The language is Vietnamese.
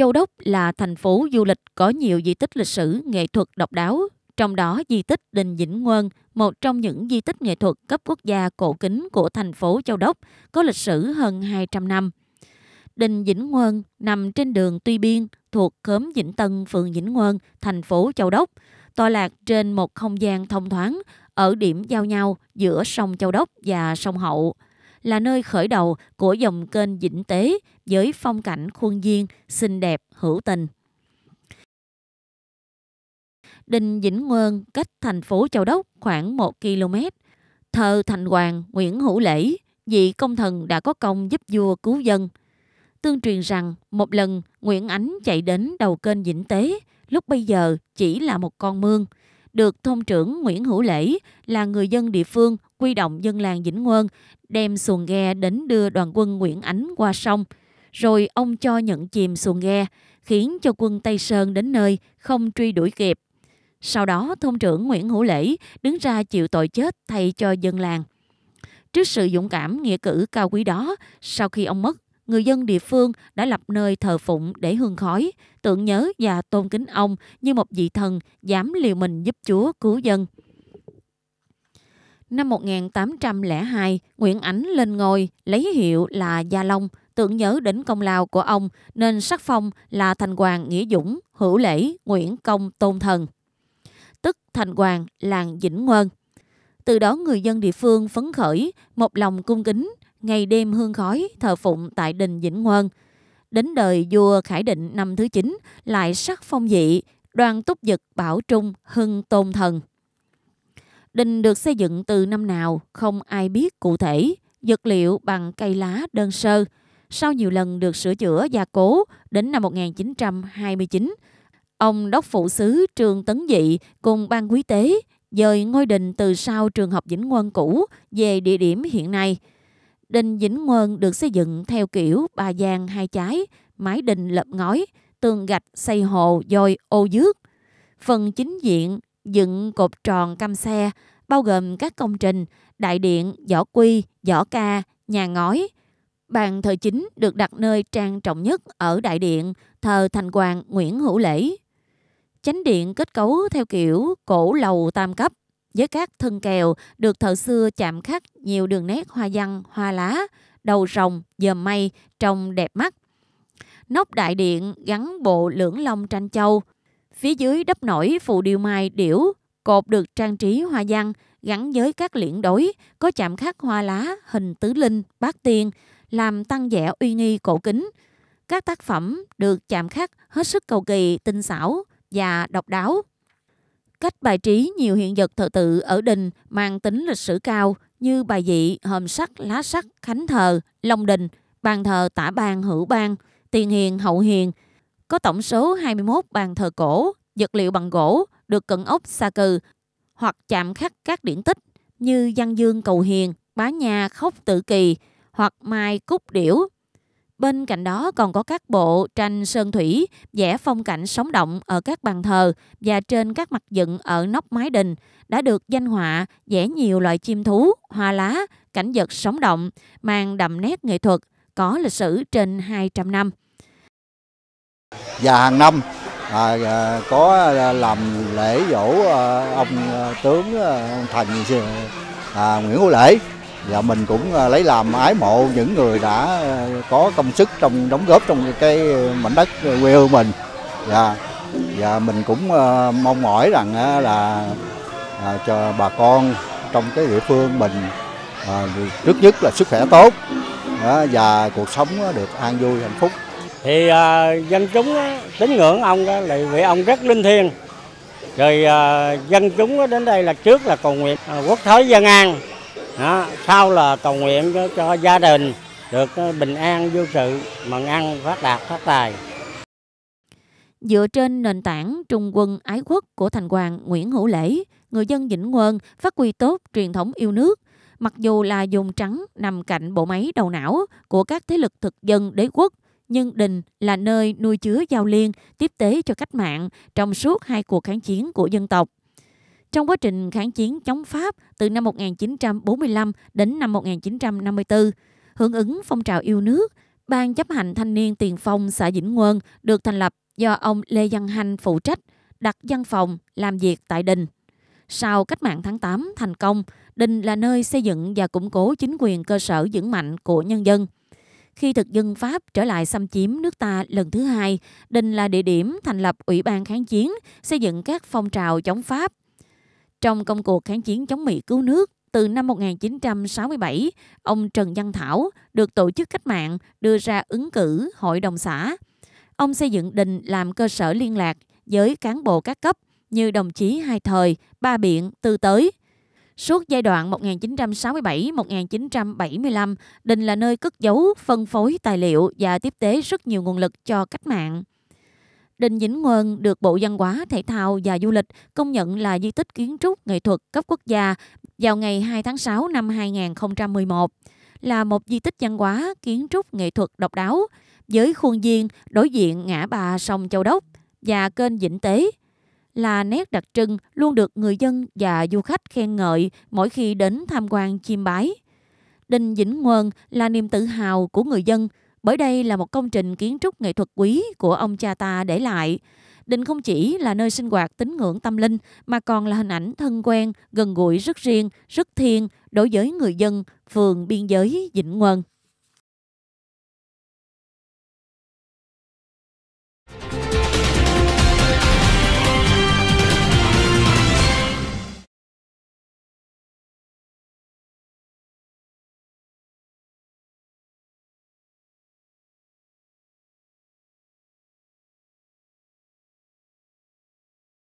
Châu Đốc là thành phố du lịch có nhiều di tích lịch sử, nghệ thuật độc đáo, trong đó di tích Đình Dĩnh Nguân, một trong những di tích nghệ thuật cấp quốc gia cổ kính của thành phố Châu Đốc, có lịch sử hơn 200 năm. Đình Dĩnh Nguân nằm trên đường Tuy Biên thuộc khóm Vĩnh Tân, phường Vĩnh Nguân, thành phố Châu Đốc, tọa lạc trên một không gian thông thoáng ở điểm giao nhau giữa sông Châu Đốc và sông Hậu là nơi khởi đầu của dòng kênh Vĩnh Tế với phong cảnh khuôn viên xinh đẹp hữu tình. Đình Vĩnh Nguyên cách thành phố Châu Đốc khoảng 1 km. Thờ Thành Hoàng Nguyễn Hữu Lễ, vị công thần đã có công giúp vua cứu dân. Tương truyền rằng một lần Nguyễn Ánh chạy đến đầu kênh Vĩnh Tế, lúc bây giờ chỉ là một con mương, được thôn trưởng Nguyễn Hữu Lễ là người dân địa phương quy động dân làng Vĩnh quân đem xuồng ghe đến đưa đoàn quân Nguyễn Ánh qua sông. Rồi ông cho nhận chìm xuồng ghe, khiến cho quân Tây Sơn đến nơi không truy đuổi kịp. Sau đó, thôn trưởng Nguyễn Hữu Lễ đứng ra chịu tội chết thay cho dân làng. Trước sự dũng cảm nghĩa cử cao quý đó, sau khi ông mất, người dân địa phương đã lập nơi thờ phụng để hương khói, tưởng nhớ và tôn kính ông như một vị thần dám liều mình giúp Chúa cứu dân. Năm 1802, Nguyễn Ánh lên ngôi, lấy hiệu là Gia Long, tưởng nhớ đến công lao của ông nên sắc phong là Thành Hoàng Nghĩa Dũng, Hữu Lễ, Nguyễn Công Tôn Thần. Tức Thành Hoàng, làng Vĩnh Ngân. Từ đó người dân địa phương phấn khởi, một lòng cung kính, ngày đêm hương khói thờ phụng tại đình Vĩnh Ngoân. Đến đời vua Khải Định năm thứ 9 lại sắc phong dị, đoàn túc dực bảo trung hưng tôn thần. Đình được xây dựng từ năm nào không ai biết cụ thể, vật liệu bằng cây lá đơn sơ. Sau nhiều lần được sửa chữa gia cố đến năm 1929, ông đốc phụ sứ Trương Tấn Dị cùng ban quý tế dời ngôi đình từ sau trường học Vĩnh Quân cũ về địa điểm hiện nay – Đình Vĩnh Ngơn được xây dựng theo kiểu ba gian hai trái, mái đình lập ngói, tường gạch xây hồ dôi ô dước. Phần chính diện dựng cột tròn cam xe, bao gồm các công trình đại điện, võ quy, võ ca, nhà ngói. Bàn thờ chính được đặt nơi trang trọng nhất ở đại điện, thờ thành hoàng Nguyễn Hữu Lễ. Chánh điện kết cấu theo kiểu cổ lầu tam cấp, với các thân kèo được thợ xưa chạm khắc nhiều đường nét hoa văn, hoa lá, đầu rồng, dầm mây trông đẹp mắt. Nóc đại điện gắn bộ lưỡng long tranh châu, phía dưới đắp nổi phù điêu mai điểu, cột được trang trí hoa văn gắn với các liễn đối có chạm khắc hoa lá, hình tứ linh, bát tiên, làm tăng vẻ uy nghi cổ kính. Các tác phẩm được chạm khắc hết sức cầu kỳ, tinh xảo và độc đáo. Cách bài trí nhiều hiện vật thờ tự ở đình mang tính lịch sử cao như bài dị, hòm sắt, lá sắt, khánh thờ, long đình, bàn thờ tả bàn, hữu bàn, tiền hiền, hậu hiền. Có tổng số 21 bàn thờ cổ, vật liệu bằng gỗ, được cận ốc xa cừ hoặc chạm khắc các điển tích như Giang Dương Cầu Hiền, Bá nhà Khóc Tự Kỳ hoặc Mai Cúc Điểu, Bên cạnh đó còn có các bộ tranh sơn thủy, vẽ phong cảnh sống động ở các bàn thờ và trên các mặt dựng ở nóc mái đình đã được danh họa vẽ nhiều loại chim thú, hoa lá, cảnh vật sống động, mang đậm nét nghệ thuật, có lịch sử trên 200 năm. Và hàng năm à, à có à, làm lễ dỗ à, ông tướng ông thành à, Nguyễn Hữu Lễ và dạ, mình cũng à, lấy làm ái mộ những người đã à, có công sức trong đóng góp trong cái à, mảnh đất quê hương mình và dạ, và dạ, mình cũng mong mỏi rằng là cho bà con trong cái địa phương mình trước nhất là sức khỏe tốt và cuộc sống được an vui hạnh phúc thì dân chúng tín ngưỡng ông đó là vì ông rất linh thiêng rồi dân chúng đến đây là trước là cầu nguyện quốc thái dân an đó. sau là cầu nguyện cho, cho gia đình được ờ, bình an vô sự mừng ăn phát đạt phát tài Dựa trên nền tảng trung quân ái quốc của thành hoàng Nguyễn Hữu Lễ, người dân Vĩnh Quân phát huy tốt truyền thống yêu nước, mặc dù là dùng trắng nằm cạnh bộ máy đầu não của các thế lực thực dân đế quốc, nhưng đình là nơi nuôi chứa giao liên, tiếp tế cho cách mạng trong suốt hai cuộc kháng chiến của dân tộc. Trong quá trình kháng chiến chống Pháp từ năm 1945 đến năm 1954, hưởng ứng phong trào yêu nước, Ban chấp hành thanh niên tiền phong xã Vĩnh quân được thành lập do ông Lê Văn Hanh phụ trách, đặt văn phòng làm việc tại Đình. Sau cách mạng tháng 8 thành công, Đình là nơi xây dựng và củng cố chính quyền cơ sở vững mạnh của nhân dân. Khi thực dân Pháp trở lại xâm chiếm nước ta lần thứ hai, Đình là địa điểm thành lập Ủy ban kháng chiến, xây dựng các phong trào chống Pháp, trong công cuộc kháng chiến chống Mỹ cứu nước, từ năm 1967, ông Trần Văn Thảo được tổ chức cách mạng đưa ra ứng cử hội đồng xã. Ông xây dựng đình làm cơ sở liên lạc với cán bộ các cấp như đồng chí hai thời, ba biện, tư tới. Suốt giai đoạn 1967-1975, Đình là nơi cất giấu, phân phối tài liệu và tiếp tế rất nhiều nguồn lực cho cách mạng. Đình Vĩnh Quân được Bộ Văn hóa, Thể thao và Du lịch công nhận là di tích kiến trúc nghệ thuật cấp quốc gia vào ngày 2 tháng 6 năm 2011, là một di tích văn hóa kiến trúc nghệ thuật độc đáo với khuôn viên đối diện ngã ba sông Châu Đốc và kênh Vĩnh Tế là nét đặc trưng luôn được người dân và du khách khen ngợi mỗi khi đến tham quan chiêm bái. Đình Vĩnh Quân là niềm tự hào của người dân – bởi đây là một công trình kiến trúc nghệ thuật quý của ông cha ta để lại. Đình không chỉ là nơi sinh hoạt tín ngưỡng tâm linh mà còn là hình ảnh thân quen, gần gũi rất riêng, rất thiêng đối với người dân phường biên giới Vĩnh Nguân.